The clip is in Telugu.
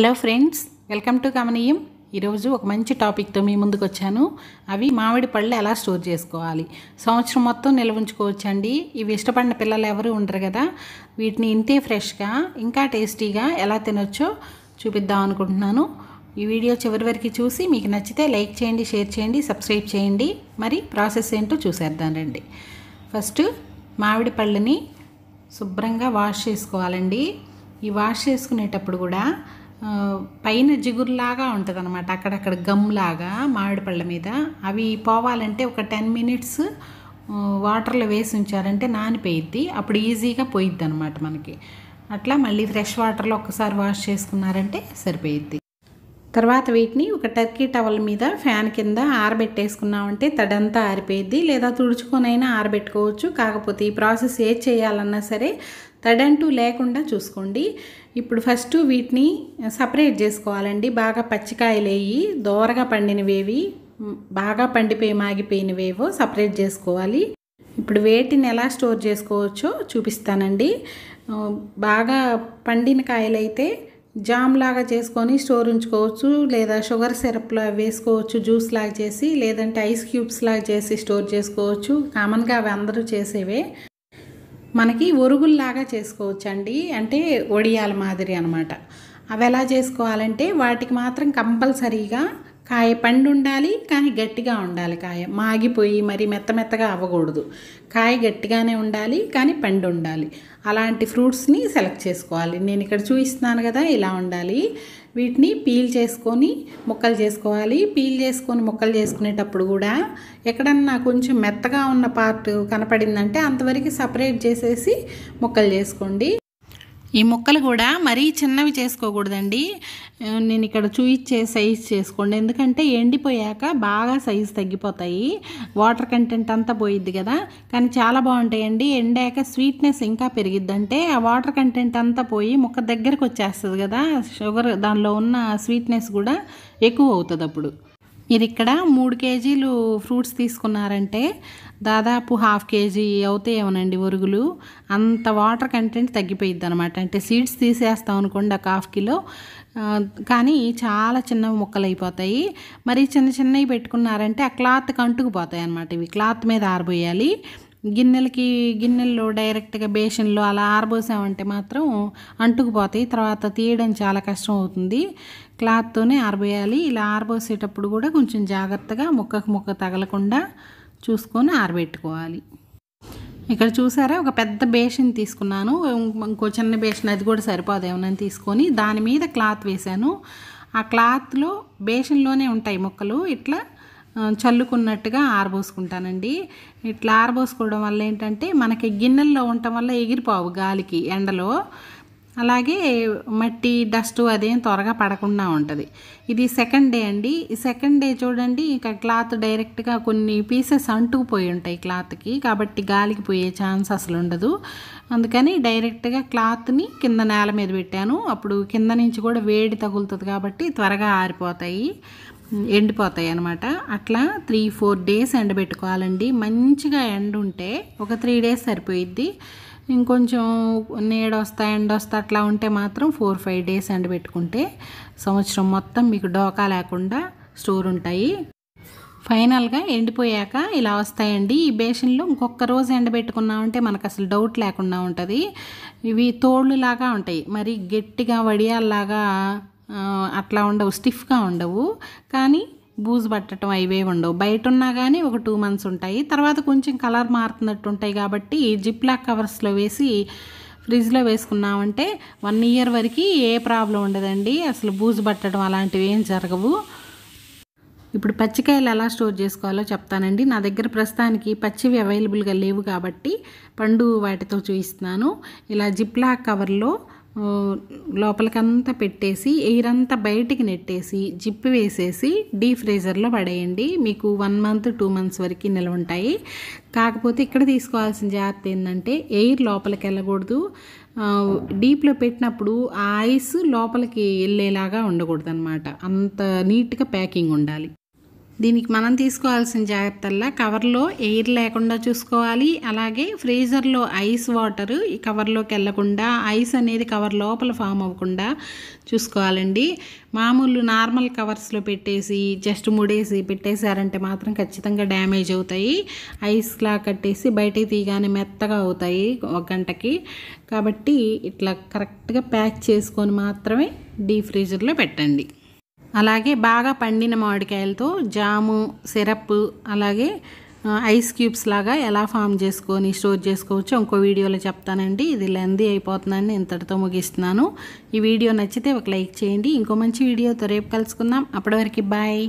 హలో ఫ్రెండ్స్ వెల్కమ్ టు కమనీయం ఈరోజు ఒక మంచి టాపిక్తో మీ ముందుకు వచ్చాను అవి మామిడి పళ్ళు ఎలా స్టోర్ చేసుకోవాలి సంవత్సరం మొత్తం నిల్వ ఉంచుకోవచ్చండి ఇవి ఇష్టపడిన పిల్లలు ఎవరు ఉండరు కదా వీటిని ఇంతే ఫ్రెష్గా ఇంకా టేస్టీగా ఎలా తినొచ్చో చూపిద్దాం అనుకుంటున్నాను ఈ వీడియో చివరి వరకు చూసి మీకు నచ్చితే లైక్ చేయండి షేర్ చేయండి సబ్స్క్రైబ్ చేయండి మరి ప్రాసెస్ ఏంటో రండి ఫస్ట్ మామిడి పళ్ళని శుభ్రంగా వాష్ చేసుకోవాలండి ఈ వాష్ చేసుకునేటప్పుడు కూడా పైన జిగురులాగా ఉంటుంది అనమాట అక్కడక్కడ గమ్లాగా మామిడిపళ్ళ మీద అవి పోవాలంటే ఒక టెన్ మినిట్స్ వాటర్లో వేసి ఉంచారంటే నానిపోయిద్ది అప్పుడు ఈజీగా పోయిద్ది అనమాట మనకి అట్లా మళ్ళీ ఫ్రెష్ వాటర్లో ఒక్కసారి వాష్ చేసుకున్నారంటే సరిపోయిద్ది తర్వాత వీటిని ఒక టర్కీ టవల్ మీద ఫ్యాన్ కింద ఆరబెట్టేసుకున్నామంటే తడంతా ఆరిపోయిద్ది లేదా తుడుచుకొనైనా ఆరబెట్టుకోవచ్చు కాకపోతే ఈ ప్రాసెస్ ఏది చేయాలన్నా సరే తడంటూ లేకుండా చూసుకోండి ఇప్పుడు ఫస్ట్ వీటిని సపరేట్ చేసుకోవాలండి బాగా పచ్చికాయలు వేయి దోరగా పండినవేవి బాగా పండిపోయి మాగిపోయినవేవో సపరేట్ చేసుకోవాలి ఇప్పుడు వేటిని ఎలా స్టోర్ చేసుకోవచ్చో చూపిస్తానండి బాగా పండిన కాయలైతే జామ్ లాగా చేసుకొని స్టోర్ ఉంచుకోవచ్చు లేదా షుగర్ సిరప్లో వేసుకోవచ్చు జ్యూస్ లాగా చేసి లేదంటే ఐస్ క్యూబ్స్ లాగా చేసి స్టోర్ చేసుకోవచ్చు కామన్గా అవి అందరూ చేసేవే మనకి ఒరుగుల్లాగా చేసుకోవచ్చండి అంటే ఒడియాల మాదిరి అనమాట అవి ఎలా చేసుకోవాలంటే వాటికి మాత్రం కంపల్సరీగా కాయ పండు ఉండాలి కానీ గట్టిగా ఉండాలి కాయ మాగిపోయి మరి మెత్త మెత్తగా అవ్వకూడదు కాయ గట్టిగానే ఉండాలి కానీ పండు ఉండాలి అలాంటి ఫ్రూట్స్ని సెలెక్ట్ చేసుకోవాలి నేను ఇక్కడ చూపిస్తున్నాను కదా ఇలా ఉండాలి వీటిని పీల్ చేసుకొని ముక్కలు చేసుకోవాలి పీల్ చేసుకొని ముక్కలు చేసుకునేటప్పుడు కూడా ఎక్కడన్నా కొంచెం మెత్తగా ఉన్న పార్ట్ కనపడిందంటే అంతవరకు సపరేట్ చేసేసి ముక్కలు చేసుకోండి ఈ ముక్కలు కూడా మరీ చిన్నవి చేసుకోకూడదండి నేను ఇక్కడ చూయిచ్చే సైజ్ చేసుకోండి ఎందుకంటే ఎండిపోయాక బాగా సైజ్ తగ్గిపోతాయి వాటర్ కంటెంట్ అంతా పోయిద్ది కదా కానీ చాలా బాగుంటాయండి ఎండాక స్వీట్నెస్ ఇంకా పెరిగిద్ది అంటే ఆ వాటర్ కంటెంట్ అంతా పోయి ముక్క దగ్గరకు వచ్చేస్తుంది కదా షుగర్ దానిలో ఉన్న స్వీట్నెస్ కూడా ఎక్కువ అవుతుంది అప్పుడు మీరు ఇక్కడ మూడు కేజీలు ఫ్రూట్స్ తీసుకున్నారంటే దాదాపు హాఫ్ కేజీ ఏమనండి ఒరుగులు అంత వాటర్ కంటెంట్ తగ్గిపోయిద్ది అనమాట అంటే సీడ్స్ తీసేస్తాం అనుకోండి ఒక హాఫ్ కిలో కానీ చాలా చిన్న ముక్కలు అయిపోతాయి మరి చిన్న చిన్నవి పెట్టుకున్నారంటే ఆ క్లాత్ కంటుకుపోతాయి అనమాట ఇవి క్లాత్ మీద ఆరబోయాలి గిన్నెలకి గిన్నెల్లో డైరెక్ట్గా బేషన్లో అలా ఆరబోసామంటే మాత్రం అంటుకుపోతాయి తర్వాత తీయడం చాలా కష్టం అవుతుంది క్లాత్తోనే ఆరబోయాలి ఇలా ఆరబోసేటప్పుడు కూడా కొంచెం జాగ్రత్తగా ముక్కకు ముక్క తగలకుండా చూసుకొని ఆరబెట్టుకోవాలి ఇక్కడ చూసారా ఒక పెద్ద బేషన్ తీసుకున్నాను ఇంకో చిన్న బేషన్ అది కూడా ఏమన్నా తీసుకొని దాని మీద క్లాత్ వేశాను ఆ క్లాత్లో బేషన్లోనే ఉంటాయి మొక్కలు ఇట్లా చల్లుకున్నట్టుగా ఆరబోసుకుంటానండి ఇట్లా ఆరబోసుకోవడం వల్ల ఏంటంటే మనకి గిన్నెల్లో ఉండటం వల్ల ఎగిరిపోవు గాలికి ఎండలో అలాగే మట్టి డస్ట్ అదేం త్వరగా పడకుండా ఉంటుంది ఇది సెకండ్ డే అండి ఈ సెకండ్ డే చూడండి ఇక క్లాత్ డైరెక్ట్గా కొన్ని పీసెస్ అంటుకుపోయి ఉంటాయి క్లాత్కి కాబట్టి గాలికి పోయే ఛాన్స్ అసలు ఉండదు అందుకని డైరెక్ట్గా క్లాత్ని కింద నేల మీద పెట్టాను అప్పుడు కింద నుంచి కూడా వేడి తగులుతుంది కాబట్టి త్వరగా ఆరిపోతాయి ఎండిపోతాయి అనమాట అట్లా త్రీ ఫోర్ డేస్ ఎండబెట్టుకోవాలండి మంచిగా ఎండ ఉంటే ఒక త్రీ డేస్ సరిపోయిద్ది ఇంకొంచెం నీడ వస్తా ఎండ వస్తా అట్లా ఉంటే మాత్రం ఫోర్ ఫైవ్ డేస్ ఎండ పెట్టుకుంటే సంవత్సరం మొత్తం మీకు డోకా లేకుండా స్టోర్ ఉంటాయి ఫైనల్గా ఎండిపోయాక ఇలా వస్తాయండి ఈ బేషన్లో ఇంకొక రోజు ఎండబెట్టుకున్నామంటే మనకు అసలు డౌట్ లేకుండా ఉంటుంది ఇవి తోళ్ళులాగా ఉంటాయి మరి గట్టిగా వడియాల్లాగా అట్లా ఉండవు స్టిఫ్గా ఉండవు కానీ బూజు పట్టడం అవే ఉండవు బయట ఉన్నా కానీ ఒక టూ మంత్స్ ఉంటాయి తర్వాత కొంచెం కలర్ మారుతున్నట్టు ఉంటాయి కాబట్టి జిప్ లాక్ కవర్స్లో వేసి ఫ్రిడ్జ్లో వేసుకున్నామంటే వన్ ఇయర్ వరకు ఏ ప్రాబ్లం ఉండదండి అసలు బూజు పట్టడం అలాంటివి ఏం జరగవు ఇప్పుడు పచ్చికాయలు ఎలా స్టోర్ చేసుకోవాలో చెప్తానండి నా దగ్గర ప్రస్తుతానికి పచ్చివి అవైలబుల్గా లేవు కాబట్టి పండు వాటితో చూపిస్తున్నాను ఇలా లాక్ కవర్లో లోపలికంతా పెట్టేసి ఎయిర్ అంతా బయటికి నెట్టేసి జిప్ వేసేసి డీప్ ఫ్రీజర్లో పడేయండి మీకు వన్ మంత్ టూ మంత్స్ వరకు నిల్వ ఉంటాయి కాకపోతే ఇక్కడ తీసుకోవాల్సిన జాగ్రత్త ఏంటంటే ఎయిర్ లోపలికి వెళ్ళకూడదు డీప్లో పెట్టినప్పుడు ఆ ఐస్ లోపలికి వెళ్ళేలాగా ఉండకూడదు అంత నీట్గా ప్యాకింగ్ ఉండాలి దీనికి మనం తీసుకోవాల్సిన జాగ్రత్తల్లా కవర్లో ఎయిర్ లేకుండా చూసుకోవాలి అలాగే ఫ్రీజర్లో ఐస్ వాటర్ ఈ కవర్లోకి వెళ్లకుండా ఐస్ అనేది కవర్ లోపల ఫామ్ అవ్వకుండా చూసుకోవాలండి మామూలు నార్మల్ కవర్స్లో పెట్టేసి జస్ట్ ముడేసి పెట్టేశారంటే మాత్రం ఖచ్చితంగా డ్యామేజ్ అవుతాయి ఐస్లా కట్టేసి బయటకి తీగానే మెత్తగా అవుతాయి ఒక గంటకి కాబట్టి ఇట్లా కరెక్ట్గా ప్యాక్ చేసుకొని మాత్రమే డీ ఫ్రీజర్లో పెట్టండి అలాగే బాగా పండిన మామిడికాయలతో జాము సిరప్ అలాగే ఐస్ క్యూబ్స్ లాగా ఎలా ఫామ్ చేసుకొని స్టోర్ చేసుకోవచ్చు ఇంకో వీడియోలో చెప్తానండి ఇది లెందీ అయిపోతుందని ఇంతటితో ముగిస్తున్నాను ఈ వీడియో నచ్చితే ఒక లైక్ చేయండి ఇంకో మంచి వీడియోతో రేపు కలుసుకుందాం అప్పటివరకు బాయ్